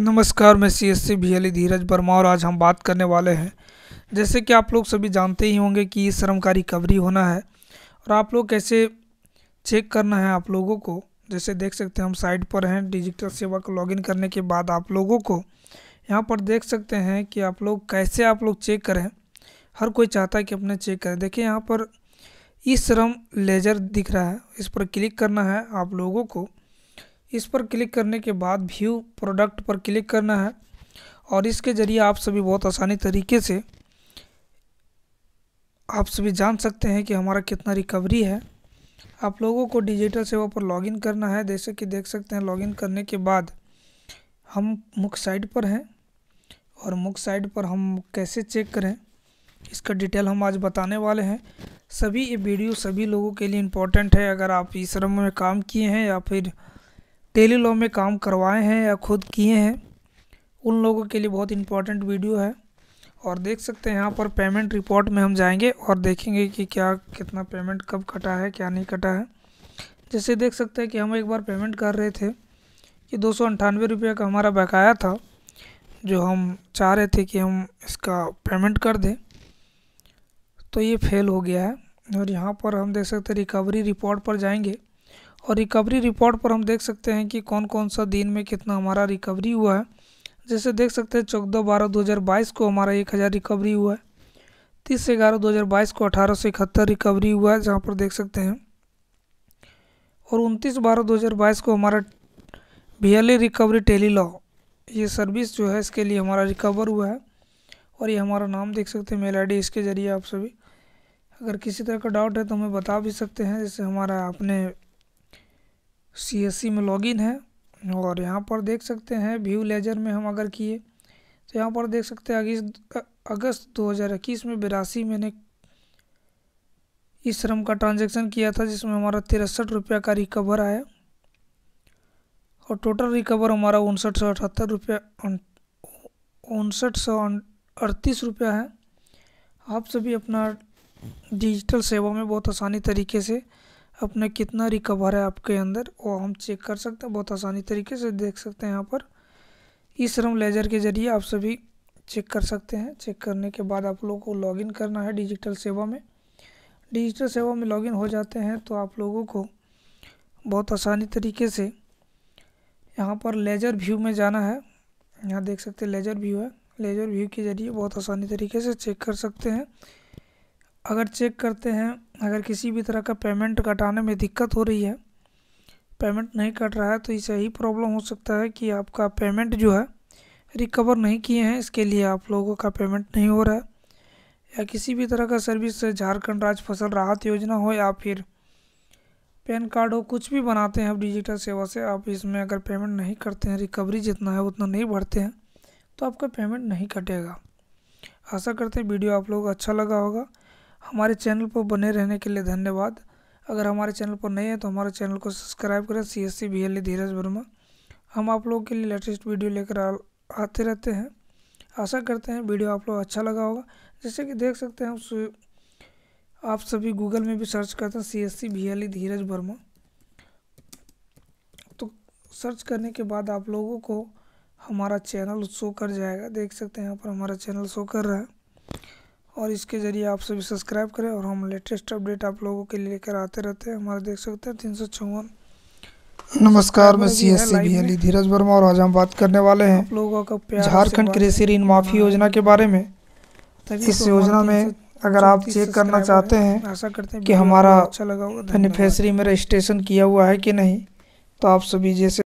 नमस्कार मैं C S सी भी अली धीरज वर्मा और आज हम बात करने वाले हैं जैसे कि आप लोग सभी जानते ही होंगे कि ये श्रम का रिकवरी होना है और आप लोग कैसे चेक करना है आप लोगों को जैसे देख सकते हैं हम साइट पर हैं डिजिटल सेवा को लॉगिन करने के बाद आप लोगों को यहाँ पर देख सकते हैं कि आप लोग कैसे आप लोग चेक करें हर कोई चाहता है कि अपने चेक करें देखिए यहाँ पर ई श्रम लेजर दिख रहा है इस पर क्लिक करना है आप लोगों को इस पर क्लिक करने के बाद व्यू प्रोडक्ट पर क्लिक करना है और इसके ज़रिए आप सभी बहुत आसानी तरीके से आप सभी जान सकते हैं कि हमारा कितना रिकवरी है आप लोगों को डिजिटल सेवा पर लॉगिन करना है जैसे कि देख सकते हैं लॉगिन करने के बाद हम मुख्य साइट पर हैं और मुख्य साइट पर हम कैसे चेक करें इसका डिटेल हम आज बताने वाले हैं सभी ये वीडियो सभी लोगों के लिए इम्पोर्टेंट है अगर आप इस रम में काम किए हैं या फिर लॉ में काम करवाए हैं या खुद किए हैं उन लोगों के लिए बहुत इंपॉर्टेंट वीडियो है और देख सकते हैं यहाँ पर पेमेंट रिपोर्ट में हम जाएंगे और देखेंगे कि क्या कितना पेमेंट कब कटा है क्या नहीं कटा है जैसे देख सकते हैं कि हम एक बार पेमेंट कर रहे थे कि दो सौ अंठानवे रुपये का हमारा बकाया था जो हम चाह रहे थे कि हम इसका पेमेंट कर दें तो ये फेल हो गया है और यहाँ पर हम देख सकते हैं रिकवरी रिपोर्ट पर जाएंगे और रिकवरी रिपोर्ट पर हम देख सकते हैं कि कौन कौन सा दिन में कितना हमारा रिकवरी हुआ है जैसे देख सकते हैं चौदह बारह दो हज़ार बाईस को हमारा एक हज़ार रिकवरी हुआ है तीस ग्यारह दो हज़ार बाईस को अठारह सौ इकहत्तर रिकवरी हुआ है जहाँ पर देख सकते हैं और उनतीस बारह दो हज़ार बाईस को हमारा वी रिकवरी टेली लॉ ये सर्विस जो है इसके लिए हमारा रिकवर हुआ है और ये हमारा नाम देख सकते हैं मेल आई इसके ज़रिए आप सभी अगर किसी तरह का डाउट है तो हमें बता भी सकते हैं जैसे हमारा अपने सी में लॉगिन है और यहाँ पर देख सकते हैं व्यू लेजर में हम अगर किए तो यहाँ पर देख सकते हैं अगस्त अगस्त इक्कीस में बिरासी मैंने इस श्रम का ट्रांजैक्शन किया था जिसमें हमारा तिरसठ रुपया का रिकवर आया और टोटल रिकवर हमारा उनसठ सौ अठहत्तर रुपया उनसठ सौ अड़तीस रुपया है आप सभी अपना डिजिटल सेवा में बहुत आसानी तरीके से अपना कितना रिकवर है आपके अंदर वो हम चेक कर सकते हैं बहुत आसानी तरीके से देख सकते हैं यहाँ पर ई श्रम लेजर के ज़रिए आप सभी चेक कर सकते हैं चेक करने के बाद आप लोगों को लॉगिन करना है डिजिटल सेवा में डिजिटल सेवा में लॉगिन हो जाते हैं तो आप लोगों को बहुत आसानी तरीके से यहाँ पर लेजर व्यू में जाना है यहाँ देख सकते हैं लेजर व्यू है लेजर व्यू के ज़रिए बहुत आसानी तरीके से चेक कर सकते हैं अगर चेक करते हैं अगर किसी भी तरह का पेमेंट कटाने में दिक्कत हो रही है पेमेंट नहीं कट रहा है तो इसे ही प्रॉब्लम हो सकता है कि आपका पेमेंट जो है रिकवर नहीं किए हैं इसके लिए आप लोगों का पेमेंट नहीं हो रहा है या किसी भी तरह का सर्विस झारखंड राज्य फसल राहत योजना हो या फिर पैन कार्ड हो कुछ भी बनाते हैं आप डिजिटल सेवा से आप इसमें अगर पेमेंट नहीं करते हैं रिकवरी जितना है उतना नहीं भरते हैं तो आपका पेमेंट नहीं कटेगा आशा करते हैं वीडियो आप लोगों को अच्छा लगा होगा हमारे चैनल पर बने रहने के लिए धन्यवाद अगर हमारे चैनल पर नए हैं तो हमारे चैनल को सब्सक्राइब करें C S C B L Dheeraj Verma हम आप लोगों के लिए लेटेस्ट वीडियो लेकर आते रहते हैं आशा करते हैं वीडियो आप लोग अच्छा लगा होगा जैसे कि देख सकते हैं हम आप सभी गूगल में भी सर्च करते हैं C S C B L Dheeraj Verma तो सर्च करने के बाद आप लोगों को हमारा चैनल शो कर जाएगा देख सकते हैं यहाँ पर हमारा चैनल शो कर रहा है और इसके ज़रिए आप सभी सब्सक्राइब करें और हम लेटेस्ट अपडेट आप लोगों के लिए लेकर आते रहते हैं हमारे देख सकते हैं तीन सौ चौवन नमस्कार मैं C S C Ali Dheeraj Verma और आज हम बात करने वाले हैं लोगों का झारखंड कृषि ऋण माफ़ी हाँ। योजना के बारे में इस तो योजना में अगर आप चेक करना चाहते हैं ऐसा करते हैं कि हमारा अच्छा बेनिफिशरी में रजिस्ट्रेशन किया हुआ है कि नहीं तो आप सभी जैसे